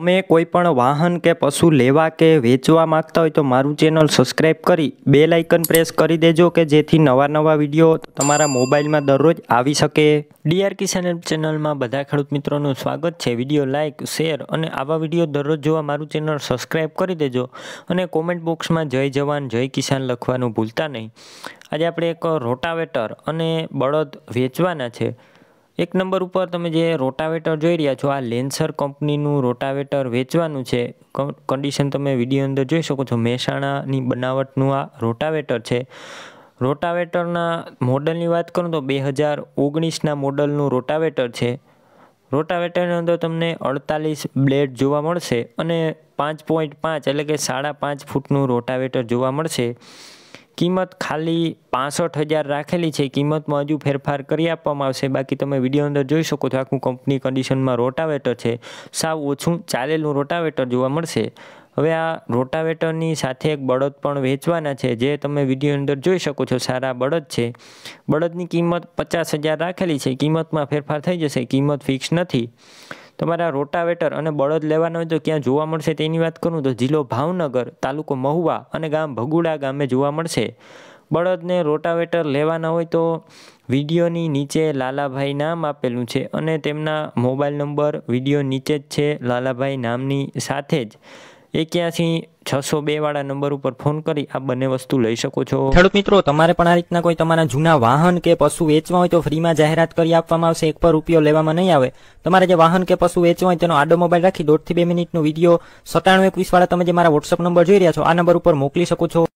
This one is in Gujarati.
તમે કોઈ પણ વાહન કે પશુ લેવા કે વેચવા માગતા હોય તો મારું ચેનલ સબસ્ક્રાઈબ કરી બે લાઇકન પ્રેસ કરી દેજો કે જેથી નવા નવા વિડીયો તમારા મોબાઈલમાં દરરોજ આવી શકે ડીઆર કિસાન ચેનલમાં બધા ખેડૂત મિત્રોનું સ્વાગત છે વિડીયો લાઇક શેર અને આવા વિડીયો દરરોજ જોવા મારું ચેનલ સબસ્ક્રાઈબ કરી દેજો અને કોમેન્ટ બોક્સમાં જય જવાન જય કિસાન લખવાનું ભૂલતા નહીં આજે આપણે એક રોટાવેટર અને બળદ વેચવાના છે એક નંબર ઉપર તમે જે રોટાવેટર જોઈ રહ્યા છો આ લેન્સર કંપનીનું રોટાવેટર વેચવાનું છે કન્ડિશન તમે વિડીયો અંદર જોઈ શકો છો મહેસાણાની બનાવટનું આ રોટાવેટર છે રોટાવેટરના મોડલની વાત કરું તો બે હજાર ઓગણીસના મોડલનું રોટાવેટર છે રોટાવેટરની અંદર તમને અડતાલીસ બ્લેડ જોવા મળશે અને પાંચ પોઈન્ટ પાંચ એટલે કે સાડા પાંચ ફૂટનું રોટાવેટર જોવા મળશે કિંમત ખાલી પાસઠ હજાર રાખેલી છે કિંમતમાં હજુ ફેરફાર કરી આપવામાં આવશે બાકી તમે વિડીયો અંદર જોઈ શકો છો આખું કંપની કન્ડિશનમાં રોટાવેટર છે સાવ ઓછું ચાલેલું રોટાવેટર જોવા મળશે હવે આ રોટાવેટરની સાથે એક બળદ પણ વેચવાના છે જે તમે વિડીયો અંદર જોઈ શકો છો સારા બળદ છે બળદની કિંમત પચાસ હજાર રાખેલી છે કિંમતમાં ફેરફાર થઈ જશે કિંમત ફિક્સ નથી તમારા રોટાવેટર અને બળદ લેવાના હોય તો ક્યાં જોવા મળશે તેની વાત કરું તો જિલ્લો ભાવનગર તાલુકો મહુવા અને ગામ ભગુડા ગામે જોવા મળશે બળદને રોટાવેટર લેવાના હોય તો વિડીયોની નીચે લાલાભાઈ નામ આપેલું છે અને તેમના મોબાઈલ નંબર વિડીયો નીચે જ છે લાલાભાઈ નામની સાથે જ એક્યાસી છસો બે વાળા નંબર ઉપર ફોન કરી આ બંને વસ્તુ લઈ શકો છો ખેડૂત મિત્રો તમારે પણ આ રીતના કોઈ તમારા જૂના વાહન કે પશુ વેચવા હોય તો ફ્રીમાં જાહેરાત કરી આપવામાં આવશે એક પર રૂપિયો લેવામાં નહીં આવે તમારે જે વાહન કે પશુ વેચવા હોય તેનો આડો મોબાઈલ રાખી દોઢથી બે મિનિટનો વિડીયો સત્તાણું એકવીસ વાળા તમે જે મારા વોટ્સઅપ નંબર જોઈ રહ્યા છો આ નંબર ઉપર મોકલી શકો છો